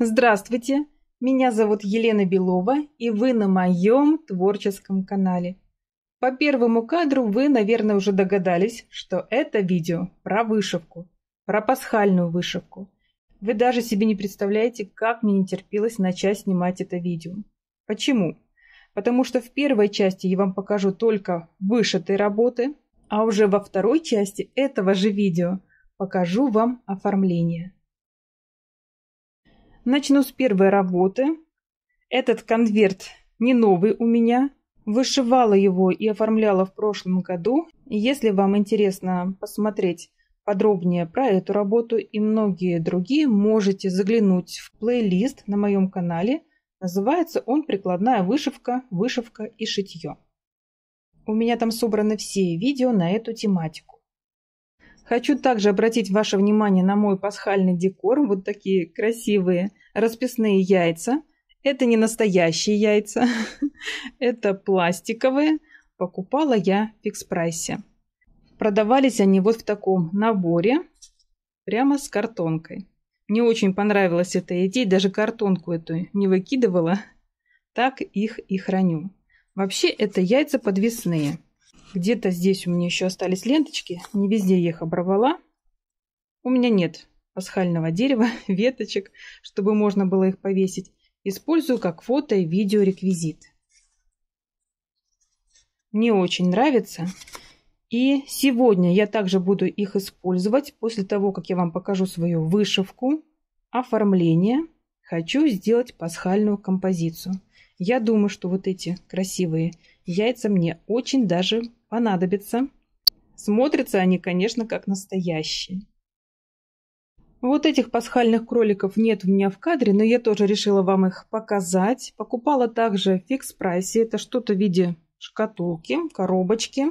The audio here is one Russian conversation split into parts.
Здравствуйте! Меня зовут Елена Белова, и вы на моем творческом канале. По первому кадру вы, наверное, уже догадались, что это видео про вышивку, про пасхальную вышивку. Вы даже себе не представляете, как мне не терпелось начать снимать это видео. Почему? Потому что в первой части я вам покажу только вышитые работы, а уже во второй части этого же видео покажу вам оформление. Начну с первой работы. Этот конверт не новый у меня. Вышивала его и оформляла в прошлом году. Если вам интересно посмотреть подробнее про эту работу и многие другие, можете заглянуть в плейлист на моем канале. Называется он «Прикладная вышивка, вышивка и шитье». У меня там собраны все видео на эту тематику. Хочу также обратить ваше внимание на мой пасхальный декор. Вот такие красивые расписные яйца. Это не настоящие яйца, это пластиковые. Покупала я в фикс-прайсе. Продавались они вот в таком наборе, прямо с картонкой. Мне очень понравилась эта идея, даже картонку эту не выкидывала. Так их и храню. Вообще это яйца подвесные. Где-то здесь у меня еще остались ленточки. Не везде я их оборвала. У меня нет пасхального дерева, веточек, чтобы можно было их повесить. Использую как фото и видео реквизит. Мне очень нравится. И сегодня я также буду их использовать. После того, как я вам покажу свою вышивку, оформление, хочу сделать пасхальную композицию. Я думаю, что вот эти красивые яйца мне очень даже понадобится. Смотрятся они, конечно, как настоящие. Вот этих пасхальных кроликов нет у меня в кадре, но я тоже решила вам их показать. Покупала также в фикс-прайсе. Это что-то в виде шкатулки, коробочки.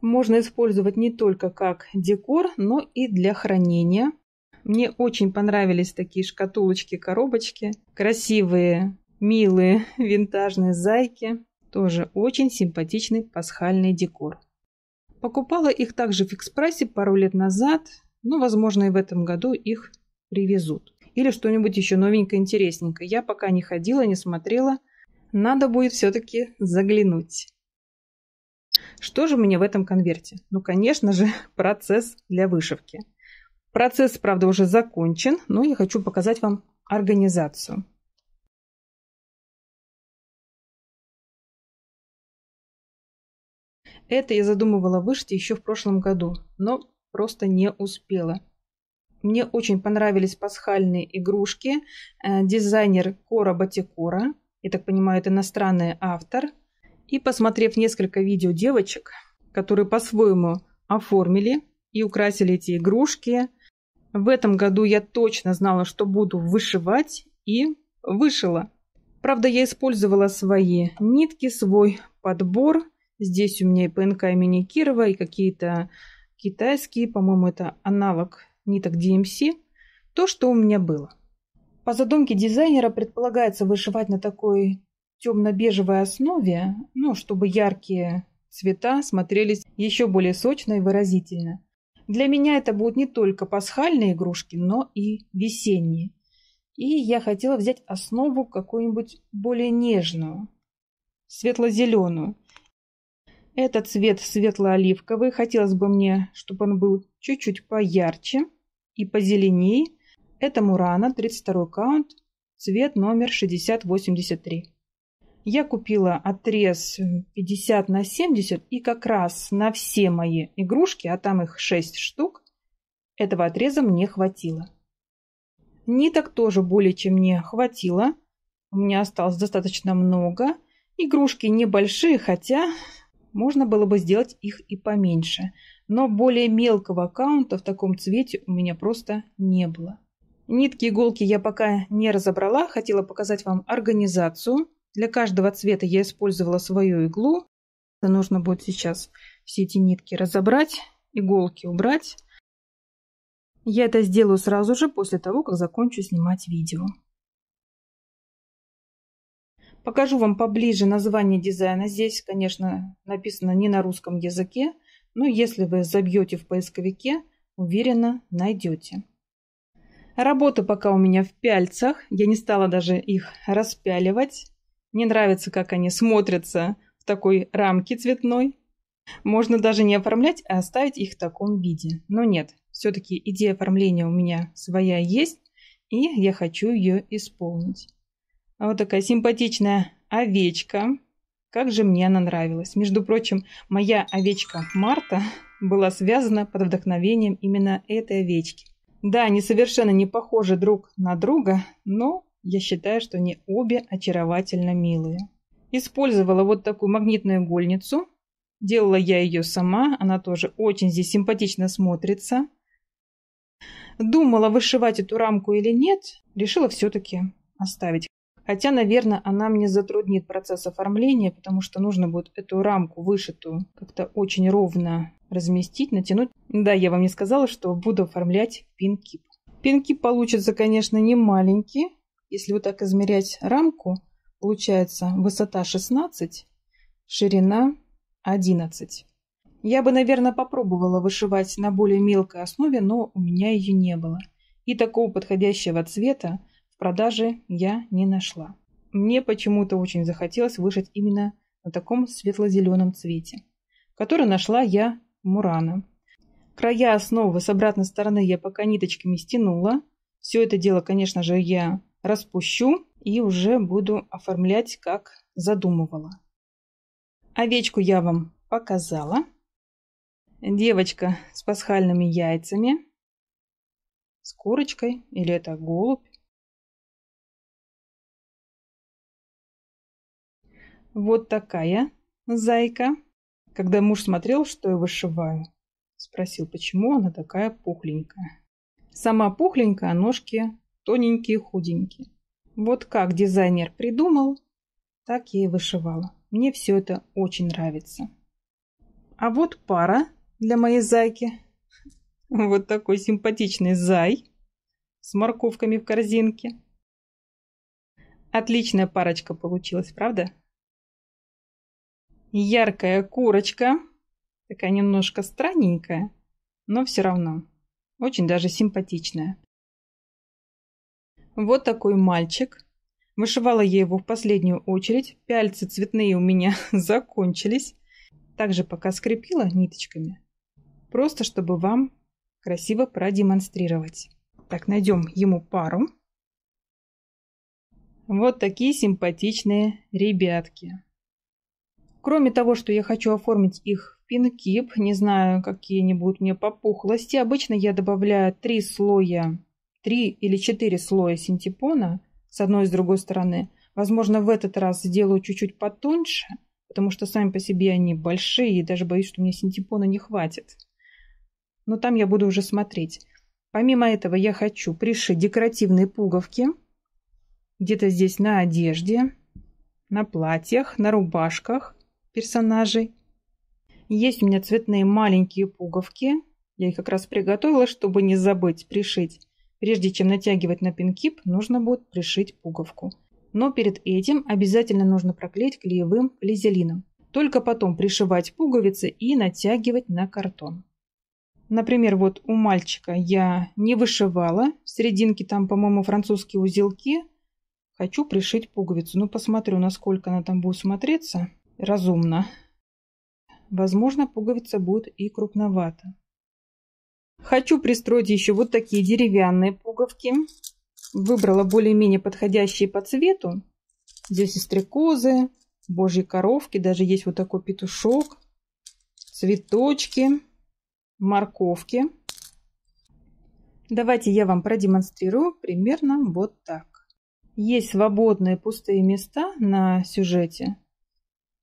Можно использовать не только как декор, но и для хранения. Мне очень понравились такие шкатулочки, коробочки. Красивые, милые, винтажные зайки. Тоже очень симпатичный пасхальный декор. Покупала их также в фикс пару лет назад, но, возможно, и в этом году их привезут. Или что-нибудь еще новенькое, интересненькое. Я пока не ходила, не смотрела. Надо будет все-таки заглянуть. Что же мне в этом конверте? Ну, конечно же, процесс для вышивки. Процесс, правда, уже закончен, но я хочу показать вам организацию. Это я задумывала вышить еще в прошлом году, но просто не успела. Мне очень понравились пасхальные игрушки. Э, дизайнер Кора Батикора, я так понимаю, это иностранный автор. И посмотрев несколько видео девочек, которые по-своему оформили и украсили эти игрушки, в этом году я точно знала, что буду вышивать и вышила. Правда, я использовала свои нитки, свой подбор – Здесь у меня и ПНК имени Кирова, и какие-то китайские, по-моему, это аналог ниток DMC. Эм То, что у меня было. По задумке дизайнера предполагается вышивать на такой темно-бежевой основе, ну, чтобы яркие цвета смотрелись еще более сочно и выразительно. Для меня это будут не только пасхальные игрушки, но и весенние. И я хотела взять основу какую-нибудь более нежную, светло-зеленую. Этот цвет светло-оливковый. Хотелось бы мне, чтобы он был чуть-чуть поярче и позеленей. Это Мурана, 32 каунт, цвет номер 6083. Я купила отрез 50 на 70 и как раз на все мои игрушки, а там их 6 штук, этого отреза мне хватило. Ниток тоже более чем мне хватило. У меня осталось достаточно много. Игрушки небольшие, хотя можно было бы сделать их и поменьше, но более мелкого аккаунта в таком цвете у меня просто не было. Нитки иголки я пока не разобрала, хотела показать вам организацию. Для каждого цвета я использовала свою иглу. Это нужно будет сейчас все эти нитки разобрать, иголки убрать. Я это сделаю сразу же после того, как закончу снимать видео. Покажу вам поближе название дизайна. Здесь, конечно, написано не на русском языке, но если вы забьете в поисковике, уверенно найдете. Работа пока у меня в пяльцах. Я не стала даже их распяливать. Мне нравится, как они смотрятся в такой рамке цветной. Можно даже не оформлять, а оставить их в таком виде. Но нет, все-таки идея оформления у меня своя есть, и я хочу ее исполнить. А вот такая симпатичная овечка. Как же мне она нравилась. Между прочим, моя овечка Марта была связана под вдохновением именно этой овечки. Да, они совершенно не похожи друг на друга, но я считаю, что они обе очаровательно милые. Использовала вот такую магнитную игольницу. Делала я ее сама, она тоже очень здесь симпатично смотрится. Думала, вышивать эту рамку или нет, решила все-таки оставить. Хотя, наверное, она мне затруднит процесс оформления, потому что нужно будет эту рамку вышитую как-то очень ровно разместить, натянуть. Да, я вам не сказала, что буду оформлять пинкип. Пинкип получится, конечно, не маленький. Если вот так измерять рамку, получается высота 16, ширина 11. Я бы, наверное, попробовала вышивать на более мелкой основе, но у меня ее не было. И такого подходящего цвета, Продажи я не нашла. Мне почему-то очень захотелось вышить именно на таком светло-зеленом цвете, который нашла я Мурана. Края основы с обратной стороны я пока ниточками стянула. Все это дело, конечно же, я распущу и уже буду оформлять, как задумывала. Овечку я вам показала. Девочка с пасхальными яйцами, с курочкой, или это голубь. «Вот такая, зайка!» Когда муж смотрел, что я вышиваю, спросил, почему она такая пухленькая. Сама пухленькая, а ножки тоненькие, худенькие. Вот как дизайнер придумал, так я и вышивала. Мне все это очень нравится. А вот пара для моей зайки. Вот такой симпатичный зай с морковками в корзинке. Отличная парочка получилась, правда? яркая курочка, такая немножко странненькая, но все равно очень даже симпатичная. Вот такой мальчик. Вышивала я его в последнюю очередь. Пяльцы цветные у меня закончились. Также пока скрепила ниточками. Просто чтобы вам красиво продемонстрировать. Так, найдем ему пару. Вот такие симпатичные ребятки. Кроме того, что я хочу оформить их в пинкип, не знаю, какие они будут мне по пухлости, обычно я добавляю три слоя, три или четыре слоя синтепона с одной и с другой стороны. Возможно, в этот раз сделаю чуть-чуть потоньше, потому что сами по себе они большие, и даже боюсь, что мне синтепона не хватит. Но там я буду уже смотреть. Помимо этого, я хочу пришить декоративные пуговки где-то здесь на одежде, на платьях, на рубашках – персонажей. Есть у меня цветные маленькие пуговки. Я их как раз приготовила, чтобы не забыть пришить. Прежде чем натягивать на пинкип, нужно будет пришить пуговку. Но перед этим обязательно нужно проклеить клеевым лизелином. Только потом пришивать пуговицы и натягивать на картон. Например, вот у мальчика я не вышивала. В серединке там, по-моему, французские узелки. Хочу пришить пуговицу. Ну, посмотрю, насколько она там будет смотреться. Разумно. Возможно, пуговица будет и крупновато. Хочу пристроить еще вот такие деревянные пуговки. Выбрала более-менее подходящие по цвету. Здесь и стрекозы, божьи коровки, даже есть вот такой петушок, цветочки, морковки. Давайте я вам продемонстрирую примерно вот так. Есть свободные пустые места на сюжете.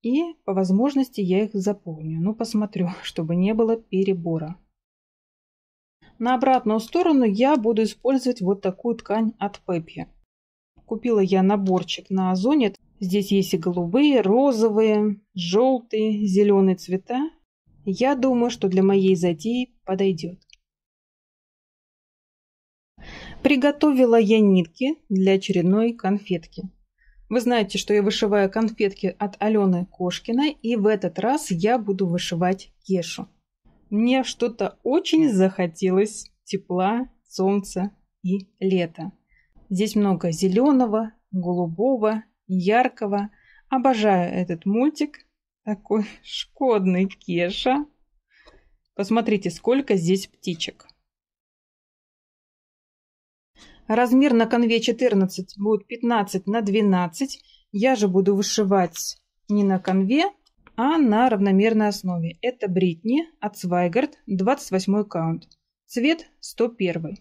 И, по возможности, я их заполню. Ну, посмотрю, чтобы не было перебора. На обратную сторону я буду использовать вот такую ткань от Пеппи. Купила я наборчик на Озоне. Здесь есть и голубые, розовые, желтые, зеленые цвета. Я думаю, что для моей затеи подойдет. Приготовила я нитки для очередной конфетки. Вы знаете, что я вышиваю конфетки от Алены Кошкиной, и в этот раз я буду вышивать кешу. Мне что-то очень захотелось тепла, солнца и лета. Здесь много зеленого, голубого, яркого. Обожаю этот мультик. Такой шкодный Кеша. Посмотрите, сколько здесь птичек. Размер на конве 14 будет 15 на 12. Я же буду вышивать не на конве, а на равномерной основе. Это Бритни от Свайгард, 28 каунт. Цвет 101.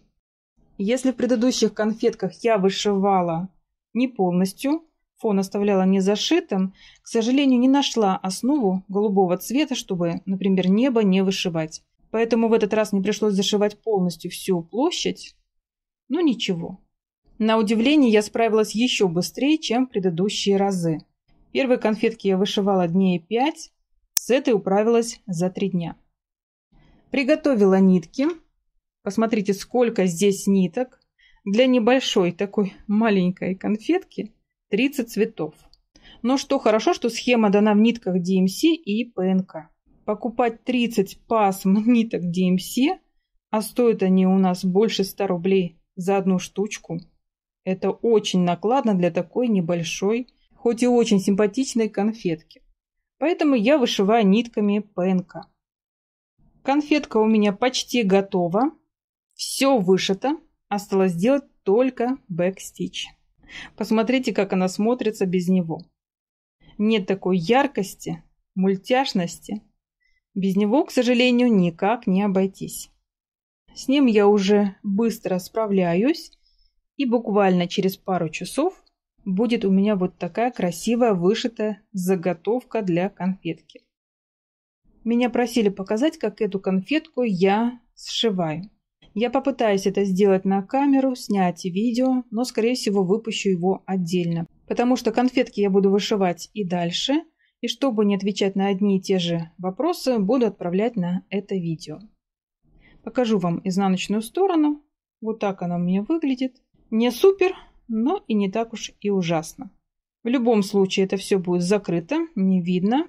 Если в предыдущих конфетках я вышивала не полностью, фон оставляла не зашитым, к сожалению, не нашла основу голубого цвета, чтобы, например, небо не вышивать. Поэтому в этот раз мне пришлось зашивать полностью всю площадь, ну ничего. На удивление я справилась еще быстрее, чем в предыдущие разы. Первые конфетки я вышивала дней пять, с этой управилась за три дня. Приготовила нитки. Посмотрите, сколько здесь ниток. Для небольшой такой маленькой конфетки 30 цветов. Но что хорошо, что схема дана в нитках DMC эм и ПНК. Покупать 30 пасм ниток DMC, эм а стоят они у нас больше 100 рублей, за одну штучку. Это очень накладно для такой небольшой, хоть и очень симпатичной конфетки. Поэтому я вышиваю нитками ПНК. Конфетка у меня почти готова. Все вышито. Осталось сделать только бэкстич. Посмотрите, как она смотрится без него. Нет такой яркости, мультяшности. Без него, к сожалению, никак не обойтись. С ним я уже быстро справляюсь, и буквально через пару часов будет у меня вот такая красивая вышитая заготовка для конфетки. Меня просили показать, как эту конфетку я сшиваю. Я попытаюсь это сделать на камеру, снять видео, но, скорее всего, выпущу его отдельно, потому что конфетки я буду вышивать и дальше, и чтобы не отвечать на одни и те же вопросы, буду отправлять на это видео. Покажу вам изнаночную сторону. Вот так она у меня выглядит. Не супер, но и не так уж и ужасно. В любом случае это все будет закрыто, не видно.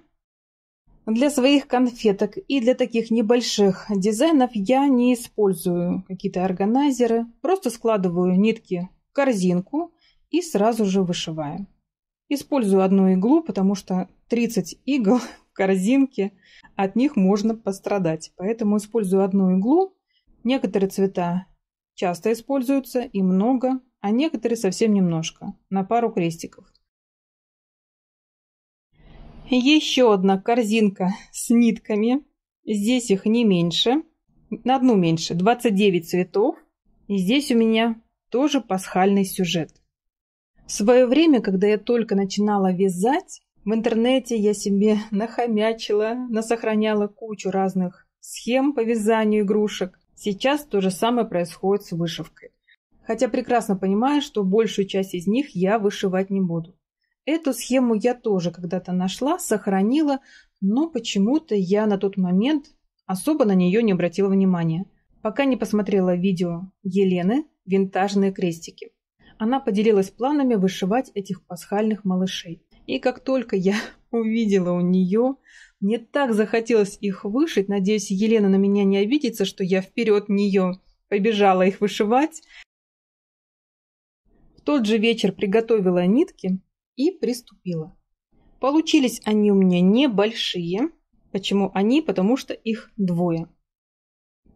Для своих конфеток и для таких небольших дизайнов я не использую какие-то органайзеры. Просто складываю нитки в корзинку и сразу же вышиваю. Использую одну иглу, потому что 30 игл в корзинке, от них можно пострадать. Поэтому использую одну иглу. Некоторые цвета часто используются и много, а некоторые совсем немножко, на пару крестиков. Еще одна корзинка с нитками. Здесь их не меньше. На одну меньше. 29 цветов. И здесь у меня тоже пасхальный сюжет. В свое время, когда я только начинала вязать, в интернете я себе нахомячила, насохраняла кучу разных схем по вязанию игрушек. Сейчас то же самое происходит с вышивкой. Хотя прекрасно понимаю, что большую часть из них я вышивать не буду. Эту схему я тоже когда-то нашла, сохранила, но почему-то я на тот момент особо на нее не обратила внимания, пока не посмотрела видео Елены «Винтажные крестики». Она поделилась планами вышивать этих пасхальных малышей. И как только я увидела у нее, мне так захотелось их вышить. Надеюсь, Елена на меня не обидится, что я вперед нее побежала их вышивать. В тот же вечер приготовила нитки и приступила. Получились они у меня небольшие. Почему они? Потому что их двое.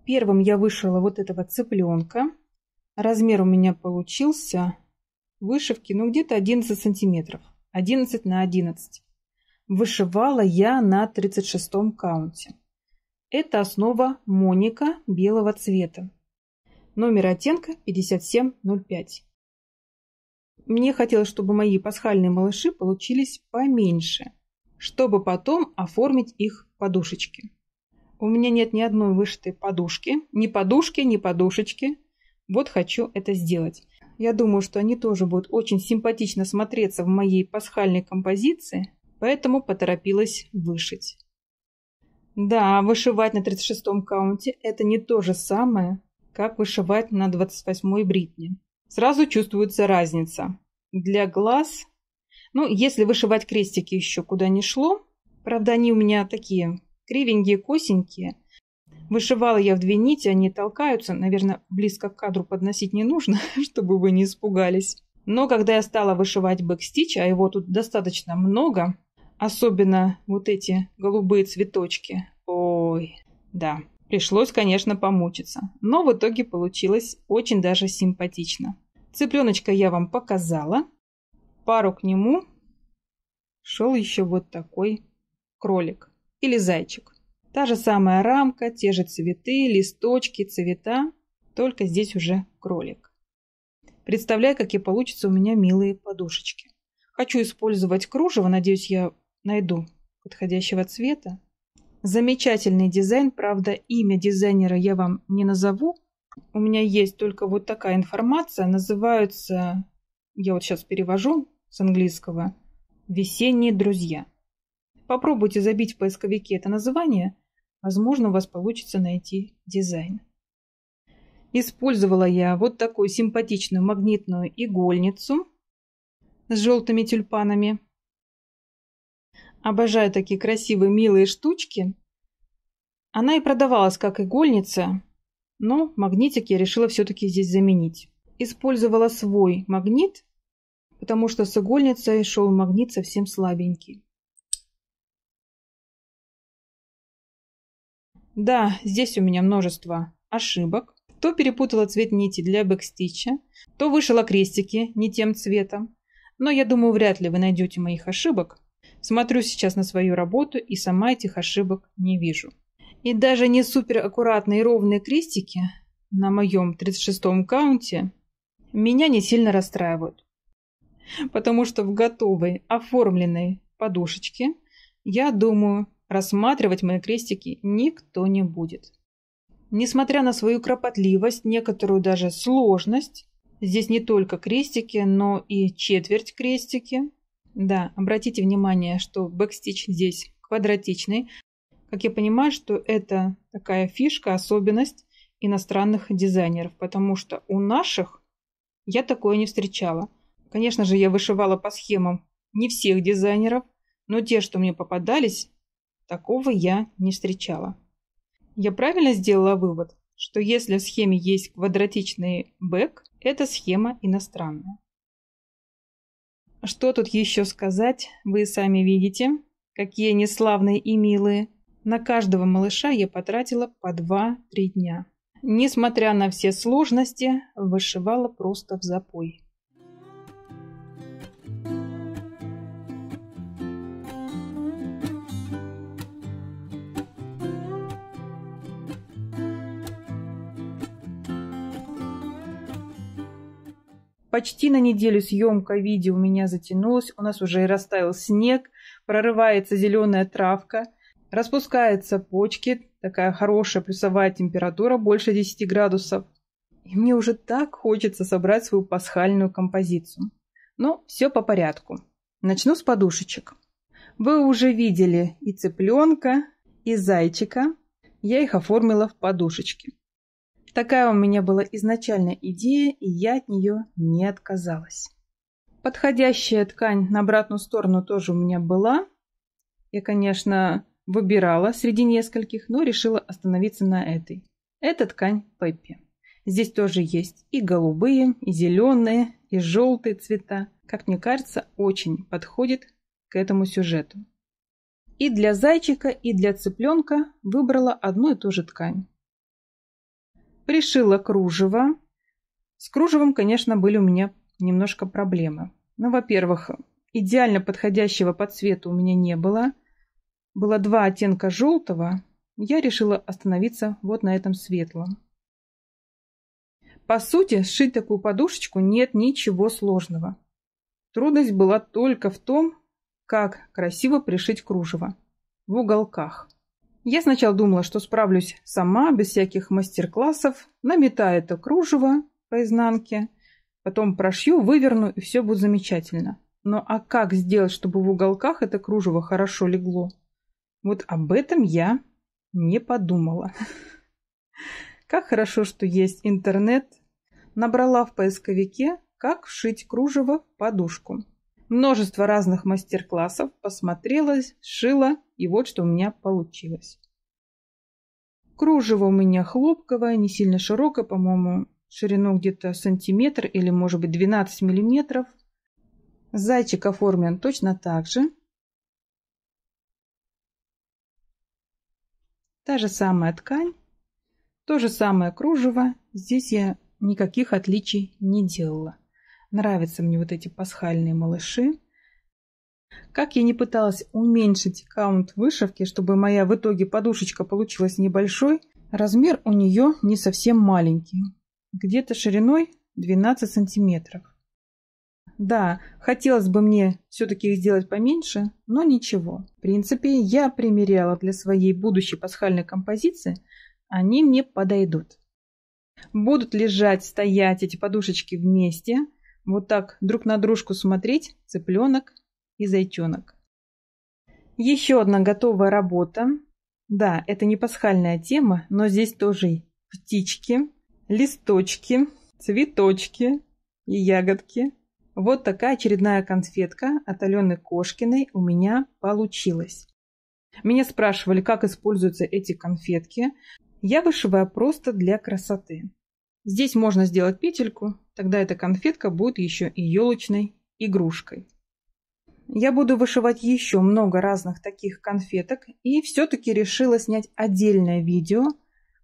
Первым я вышила вот этого цыпленка. Размер у меня получился вышивки, ну где-то 11 сантиметров. 11 на 11. Вышивала я на 36-м каунте. Это основа моника белого цвета. Номер оттенка 5705. Мне хотелось, чтобы мои пасхальные малыши получились поменьше, чтобы потом оформить их подушечки. У меня нет ни одной вышитой подушки, ни подушки, ни подушечки. Вот хочу это сделать. Я думаю, что они тоже будут очень симпатично смотреться в моей пасхальной композиции, поэтому поторопилась вышить. Да, вышивать на 36-м каунте – это не то же самое, как вышивать на 28-й Бритни. Сразу чувствуется разница. Для глаз, ну, если вышивать крестики еще куда не шло, правда, они у меня такие кривенькие, косенькие – Вышивала я в две нити, они толкаются. Наверное, близко к кадру подносить не нужно, чтобы вы не испугались. Но когда я стала вышивать бэкстич, а его тут достаточно много, особенно вот эти голубые цветочки. Ой, да, пришлось, конечно, помучиться. Но в итоге получилось очень даже симпатично. Цыпленочка я вам показала. Пару к нему шел еще вот такой кролик или зайчик. Та же самая рамка, те же цветы, листочки, цвета, только здесь уже кролик. Представляю, какие получатся у меня милые подушечки. Хочу использовать кружево, надеюсь, я найду подходящего цвета. Замечательный дизайн, правда, имя дизайнера я вам не назову. У меня есть только вот такая информация. Называются, я вот сейчас перевожу с английского, «Весенние друзья». Попробуйте забить в поисковике это название – Возможно, у вас получится найти дизайн. Использовала я вот такую симпатичную магнитную игольницу с желтыми тюльпанами. Обожаю такие красивые, милые штучки. Она и продавалась как игольница, но магнитик я решила все-таки здесь заменить. Использовала свой магнит, потому что с игольницей шел магнит совсем слабенький. Да, здесь у меня множество ошибок. То перепутала цвет нити для бэкстича, то вышила крестики не тем цветом. Но я думаю, вряд ли вы найдете моих ошибок. Смотрю сейчас на свою работу и сама этих ошибок не вижу. И даже не супераккуратные ровные крестики на моем 36-м каунте меня не сильно расстраивают. Потому что в готовой, оформленной подушечке, я думаю, рассматривать мои крестики никто не будет. Несмотря на свою кропотливость, некоторую даже сложность, здесь не только крестики, но и четверть крестики. Да, обратите внимание, что бэкстич здесь квадратичный. Как я понимаю, что это такая фишка, особенность иностранных дизайнеров, потому что у наших я такое не встречала. Конечно же, я вышивала по схемам не всех дизайнеров, но те, что мне попадались, Такого я не встречала. Я правильно сделала вывод, что если в схеме есть квадратичный бэк, эта схема иностранная. А что тут еще сказать, вы сами видите. Какие они славные и милые. На каждого малыша я потратила по 2-3 дня. Несмотря на все сложности, вышивала просто в запой. Почти на неделю съемка видео у меня затянулась, у нас уже и растаял снег, прорывается зеленая травка, распускаются почки, такая хорошая плюсовая температура, больше 10 градусов. И мне уже так хочется собрать свою пасхальную композицию. Но все по порядку. Начну с подушечек. Вы уже видели и цыпленка, и зайчика. Я их оформила в подушечки. Такая у меня была изначально идея, и я от нее не отказалась. Подходящая ткань на обратную сторону тоже у меня была. Я, конечно, выбирала среди нескольких, но решила остановиться на этой. Это ткань Пеппи. Здесь тоже есть и голубые, и зеленые, и желтые цвета. Как мне кажется, очень подходит к этому сюжету. И для зайчика, и для цыпленка выбрала одну и ту же ткань. Пришила кружево. С кружевом, конечно, были у меня немножко проблемы. Ну, во-первых, идеально подходящего по цвету у меня не было. Было два оттенка желтого. Я решила остановиться вот на этом светлом. По сути, сшить такую подушечку нет ничего сложного. Трудность была только в том, как красиво пришить кружево в уголках. Я сначала думала, что справлюсь сама, без всяких мастер-классов, наметаю это кружево по изнанке, потом прошью, выверну, и все будет замечательно. Но а как сделать, чтобы в уголках это кружево хорошо легло? Вот об этом я не подумала. Как хорошо, что есть интернет. Набрала в поисковике «Как вшить кружево подушку». Множество разных мастер-классов посмотрела, шила, и вот что у меня получилось. Кружево у меня хлопковое, не сильно широкое, по-моему, ширину где-то сантиметр или, может быть, 12 миллиметров. Зайчик оформлен точно так же. Та же самая ткань, то же самое кружево. Здесь я никаких отличий не делала. Нравятся мне вот эти пасхальные малыши. Как я не пыталась уменьшить каунт вышивки, чтобы моя в итоге подушечка получилась небольшой, размер у нее не совсем маленький. Где-то шириной 12 сантиметров. Да, хотелось бы мне все-таки их сделать поменьше, но ничего. В принципе, я примеряла для своей будущей пасхальной композиции, они мне подойдут. Будут лежать, стоять эти подушечки вместе, вот так друг на дружку смотреть, цыпленок, и зайчонок. Еще одна готовая работа. Да, это не пасхальная тема, но здесь тоже птички, листочки, цветочки и ягодки. Вот такая очередная конфетка от Алены Кошкиной у меня получилась. Меня спрашивали, как используются эти конфетки. Я вышиваю просто для красоты. Здесь можно сделать петельку, тогда эта конфетка будет еще и елочной игрушкой. Я буду вышивать еще много разных таких конфеток и все-таки решила снять отдельное видео,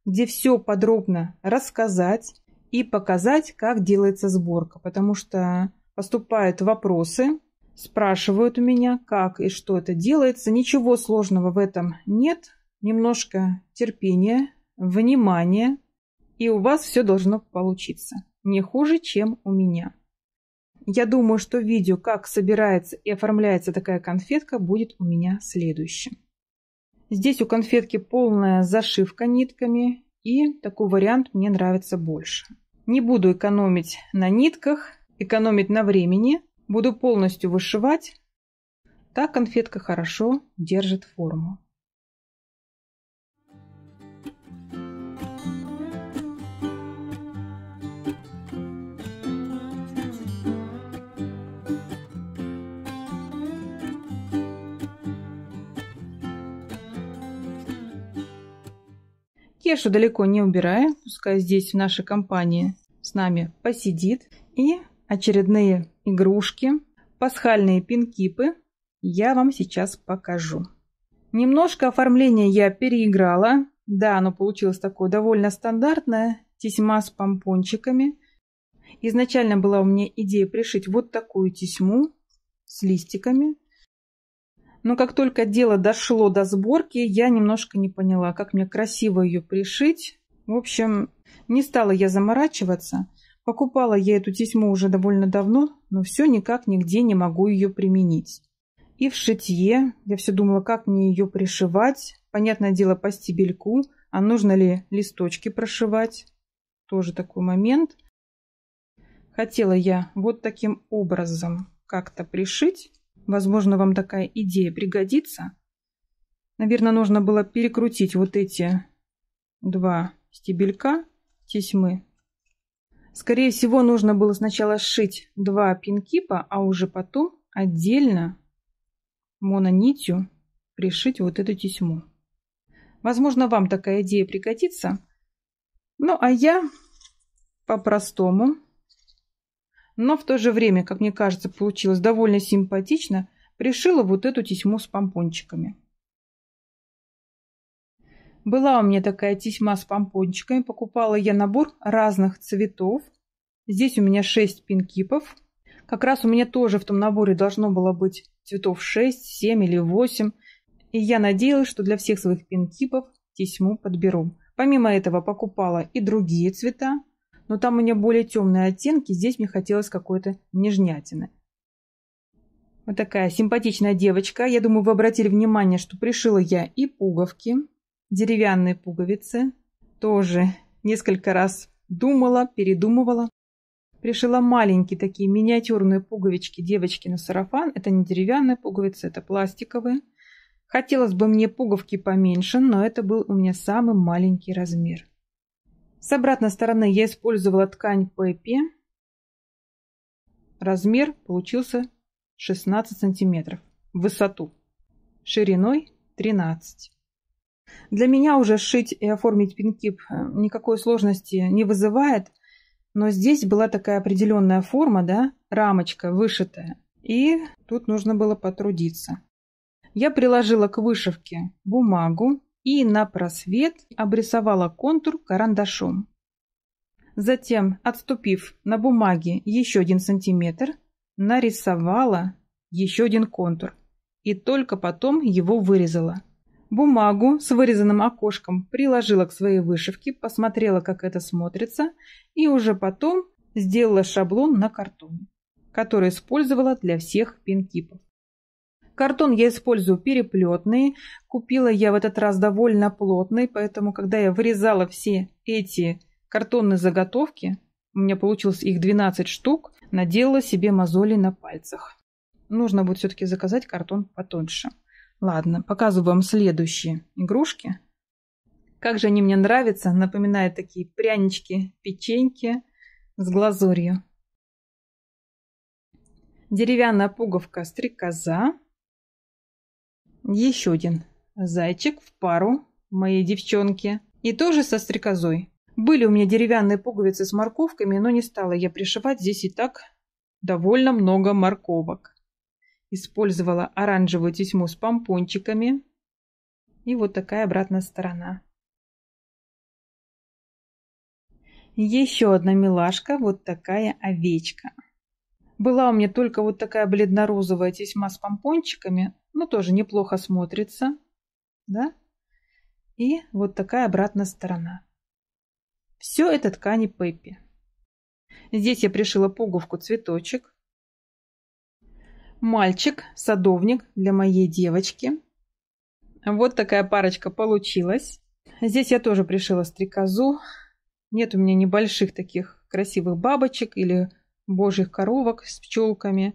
где все подробно рассказать и показать, как делается сборка, потому что поступают вопросы, спрашивают у меня, как и что это делается. Ничего сложного в этом нет, немножко терпения, внимания, и у вас все должно получиться. Не хуже, чем у меня. Я думаю, что видео, как собирается и оформляется такая конфетка, будет у меня следующим. Здесь у конфетки полная зашивка нитками, и такой вариант мне нравится больше. Не буду экономить на нитках, экономить на времени, буду полностью вышивать. Так конфетка хорошо держит форму. Кешу далеко не убирая, пускай здесь в нашей компании с нами посидит. И очередные игрушки, пасхальные пинкипы я вам сейчас покажу. Немножко оформление я переиграла. Да, оно получилось такое довольно стандартное. Тесьма с помпончиками. Изначально была у меня идея пришить вот такую тесьму с листиками. Но как только дело дошло до сборки, я немножко не поняла, как мне красиво ее пришить. В общем, не стала я заморачиваться. Покупала я эту тесьму уже довольно давно, но все никак нигде не могу ее применить. И в шитье я все думала, как мне ее пришивать. Понятное дело, по стебельку. А нужно ли листочки прошивать? Тоже такой момент. Хотела я вот таким образом как-то пришить Возможно, вам такая идея пригодится. Наверное, нужно было перекрутить вот эти два стебелька тесьмы. Скорее всего, нужно было сначала сшить два пинкипа, а уже потом отдельно мононитью пришить вот эту тесьму. Возможно, вам такая идея пригодится. Ну, а я по-простому но в то же время, как мне кажется, получилось довольно симпатично, пришила вот эту тесьму с помпончиками. Была у меня такая тесьма с помпончиками, покупала я набор разных цветов. Здесь у меня 6 пинкипов. Как раз у меня тоже в том наборе должно было быть цветов 6, 7 или 8. И я надеялась, что для всех своих пинкипов тесьму подберу. Помимо этого покупала и другие цвета, но там у меня более темные оттенки, здесь мне хотелось какой-то нежнятины. Вот такая симпатичная девочка. Я думаю, вы обратили внимание, что пришила я и пуговки, деревянные пуговицы. Тоже несколько раз думала, передумывала. Пришила маленькие такие миниатюрные пуговички девочки на сарафан. Это не деревянные пуговицы, это пластиковые. Хотелось бы мне пуговки поменьше, но это был у меня самый маленький размер. С обратной стороны я использовала ткань ПП. Размер получился 16 сантиметров. В высоту. Шириной 13. Для меня уже шить и оформить пинкип э, никакой сложности не вызывает, но здесь была такая определенная форма, да, рамочка вышитая, и тут нужно было потрудиться. Я приложила к вышивке бумагу, и на просвет обрисовала контур карандашом. Затем, отступив на бумаге еще один сантиметр, нарисовала еще один контур и только потом его вырезала. Бумагу с вырезанным окошком приложила к своей вышивке, посмотрела, как это смотрится, и уже потом сделала шаблон на картоне, который использовала для всех пинкипов. Картон я использую переплетный. Купила я в этот раз довольно плотный, поэтому, когда я вырезала все эти картонные заготовки, у меня получилось их 12 штук, наделала себе мозоли на пальцах. Нужно будет все-таки заказать картон потоньше. Ладно, показываю вам следующие игрушки. Как же они мне нравятся, напоминают такие прянички, печеньки с глазурью. Деревянная пуговка стрекоза. Еще один. Зайчик в пару. моей девчонки. И тоже со стрекозой. Были у меня деревянные пуговицы с морковками, но не стала я пришивать здесь и так довольно много морковок. Использовала оранжевую тесьму с помпончиками. И вот такая обратная сторона. Еще одна милашка, вот такая овечка. Была у меня только вот такая бледно-розовая тесьма с помпончиками, но ну, тоже неплохо смотрится, да? И вот такая обратная сторона. Все это ткани Пеппи. Здесь я пришила пуговку цветочек. Мальчик, садовник для моей девочки. Вот такая парочка получилась. Здесь я тоже пришила стрекозу. Нет у меня небольших таких красивых бабочек или божьих коровок с пчелками.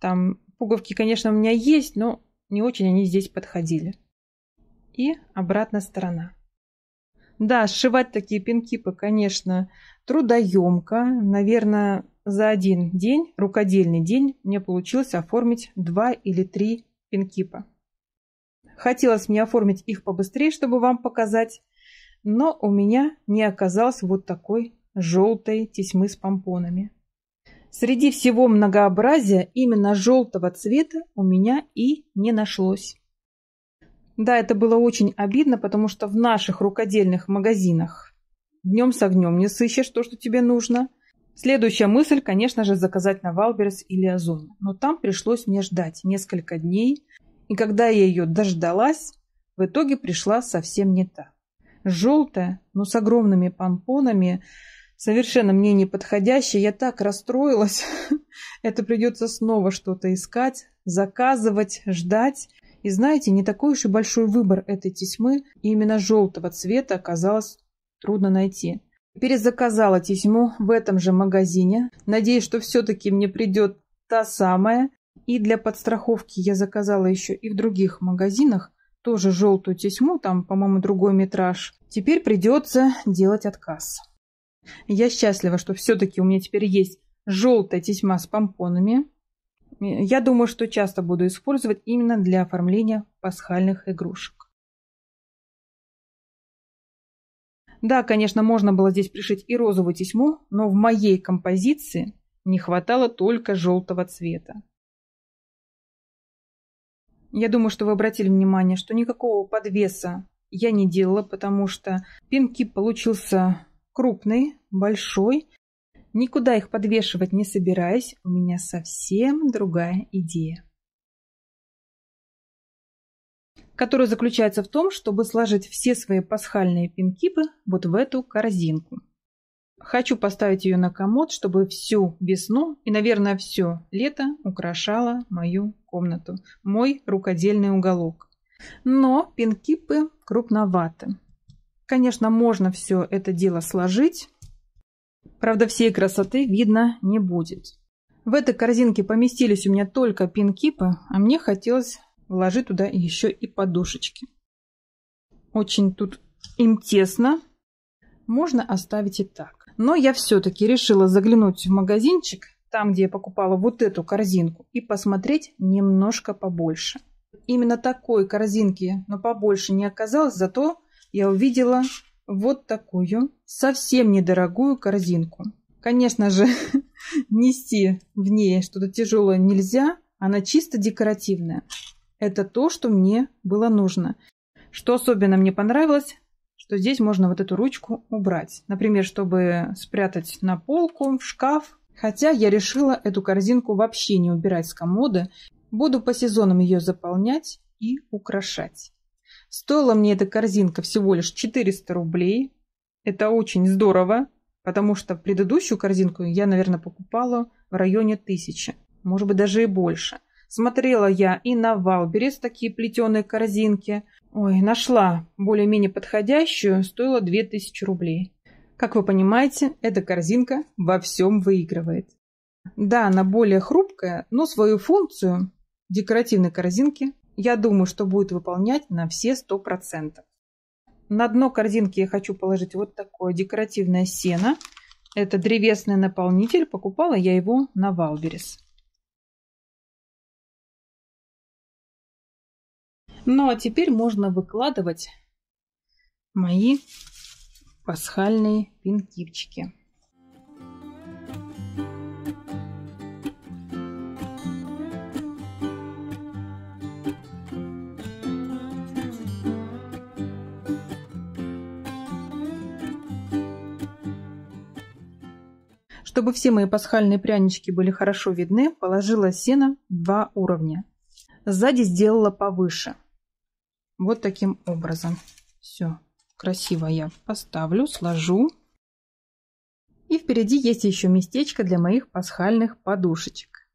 Там пуговки, конечно, у меня есть, но не очень они здесь подходили. И обратная сторона. Да, сшивать такие пинкипы, конечно, трудоемко. Наверное, за один день, рукодельный день, мне получилось оформить два или три пинкипа. Хотелось мне оформить их побыстрее, чтобы вам показать, но у меня не оказалось вот такой желтой тесьмы с помпонами. Среди всего многообразия именно желтого цвета у меня и не нашлось. Да, это было очень обидно, потому что в наших рукодельных магазинах днем с огнем не сыщешь то, что тебе нужно. Следующая мысль, конечно же, заказать на Валберс или Озон. Но там пришлось мне ждать несколько дней. И когда я ее дождалась, в итоге пришла совсем не та. Желтая, но с огромными помпонами – совершенно мне не подходящее. Я так расстроилась. Это придется снова что-то искать, заказывать, ждать. И знаете, не такой уж и большой выбор этой тесьмы, и именно желтого цвета оказалось трудно найти. Перезаказала тесьму в этом же магазине. Надеюсь, что все-таки мне придет та самая. И для подстраховки я заказала еще и в других магазинах тоже желтую тесьму, там, по-моему, другой метраж. Теперь придется делать отказ. Я счастлива, что все-таки у меня теперь есть желтая тесьма с помпонами. Я думаю, что часто буду использовать именно для оформления пасхальных игрушек. Да, конечно, можно было здесь пришить и розовую тесьму, но в моей композиции не хватало только желтого цвета. Я думаю, что вы обратили внимание, что никакого подвеса я не делала, потому что пинки получился Крупные, большой. Никуда их подвешивать не собираюсь, у меня совсем другая идея. Которая заключается в том, чтобы сложить все свои пасхальные пинкипы вот в эту корзинку. Хочу поставить ее на комод, чтобы всю весну и, наверное, все лето украшала мою комнату, мой рукодельный уголок. Но пинкипы крупноваты, Конечно, можно все это дело сложить. Правда, всей красоты видно не будет. В этой корзинке поместились у меня только пинкипы, а мне хотелось вложить туда еще и подушечки. Очень тут им тесно. Можно оставить и так. Но я все-таки решила заглянуть в магазинчик, там, где я покупала вот эту корзинку, и посмотреть немножко побольше. Именно такой корзинки, но побольше не оказалось, зато я увидела вот такую совсем недорогую корзинку. Конечно же, нести в ней что-то тяжелое нельзя, она чисто декоративная. Это то, что мне было нужно. Что особенно мне понравилось, что здесь можно вот эту ручку убрать. Например, чтобы спрятать на полку, в шкаф. Хотя я решила эту корзинку вообще не убирать с комода. Буду по сезонам ее заполнять и украшать. Стоила мне эта корзинка всего лишь 400 рублей. Это очень здорово, потому что предыдущую корзинку я, наверное, покупала в районе тысячи, может быть, даже и больше. Смотрела я и на Валберес такие плетеные корзинки. Ой, нашла более-менее подходящую, стоила 2000 рублей. Как вы понимаете, эта корзинка во всем выигрывает. Да, она более хрупкая, но свою функцию декоративной корзинки я думаю, что будет выполнять на все 100%. На дно корзинки я хочу положить вот такое декоративное сено. Это древесный наполнитель. Покупала я его на Валберес. Ну а теперь можно выкладывать мои пасхальные пинкипчики. Чтобы все мои пасхальные прянички были хорошо видны, положила сено два уровня. Сзади сделала повыше. Вот таким образом. Все, красиво я поставлю, сложу. И впереди есть еще местечко для моих пасхальных подушечек.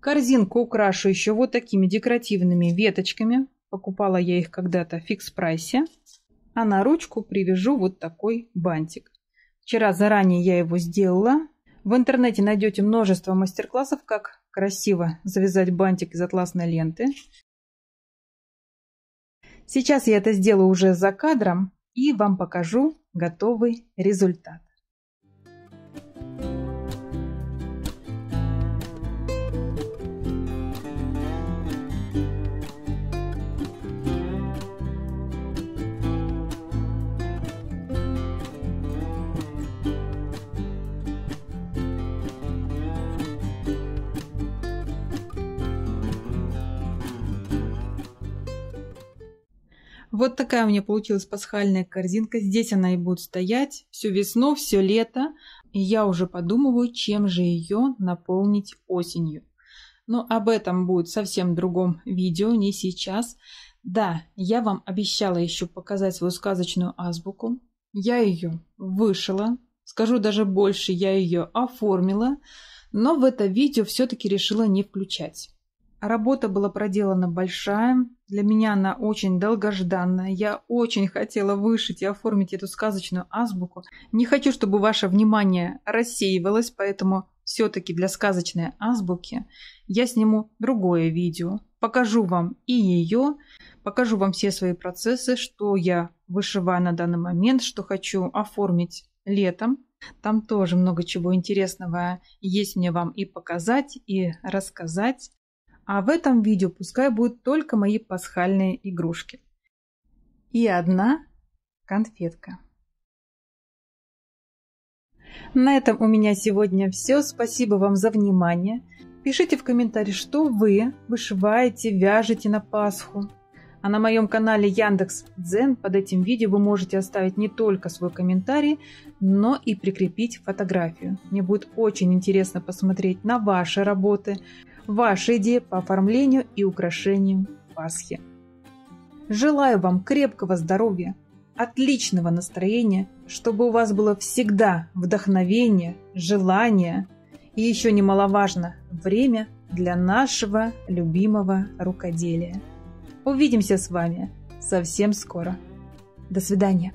Корзинку украшу еще вот такими декоративными веточками. Покупала я их когда-то в фикс-прайсе. А на ручку привяжу вот такой бантик. Вчера заранее я его сделала. В интернете найдете множество мастер-классов, как красиво завязать бантик из атласной ленты. Сейчас я это сделаю уже за кадром и вам покажу готовый результат. Вот такая у меня получилась пасхальная корзинка. Здесь она и будет стоять всю весну, все лето. И я уже подумываю, чем же ее наполнить осенью. Но об этом будет совсем другом видео, не сейчас. Да, я вам обещала еще показать свою сказочную азбуку. Я ее вышила. Скажу даже больше, я ее оформила. Но в это видео все-таки решила не включать. Работа была проделана большая, для меня она очень долгожданная. Я очень хотела вышить и оформить эту сказочную азбуку. Не хочу, чтобы ваше внимание рассеивалось, поэтому все-таки для сказочной азбуки я сниму другое видео. Покажу вам и ее, покажу вам все свои процессы, что я вышиваю на данный момент, что хочу оформить летом. Там тоже много чего интересного есть мне вам и показать, и рассказать. А в этом видео пускай будут только мои пасхальные игрушки. И одна конфетка. На этом у меня сегодня все. Спасибо вам за внимание. Пишите в комментарии, что вы вышиваете, вяжете на Пасху. А на моем канале Яндекс Дзен под этим видео вы можете оставить не только свой комментарий, но и прикрепить фотографию. Мне будет очень интересно посмотреть на ваши работы, ваши идеи по оформлению и украшению Пасхи. Желаю вам крепкого здоровья, отличного настроения, чтобы у вас было всегда вдохновение, желание и еще немаловажно время для нашего любимого рукоделия. Увидимся с вами совсем скоро. До свидания.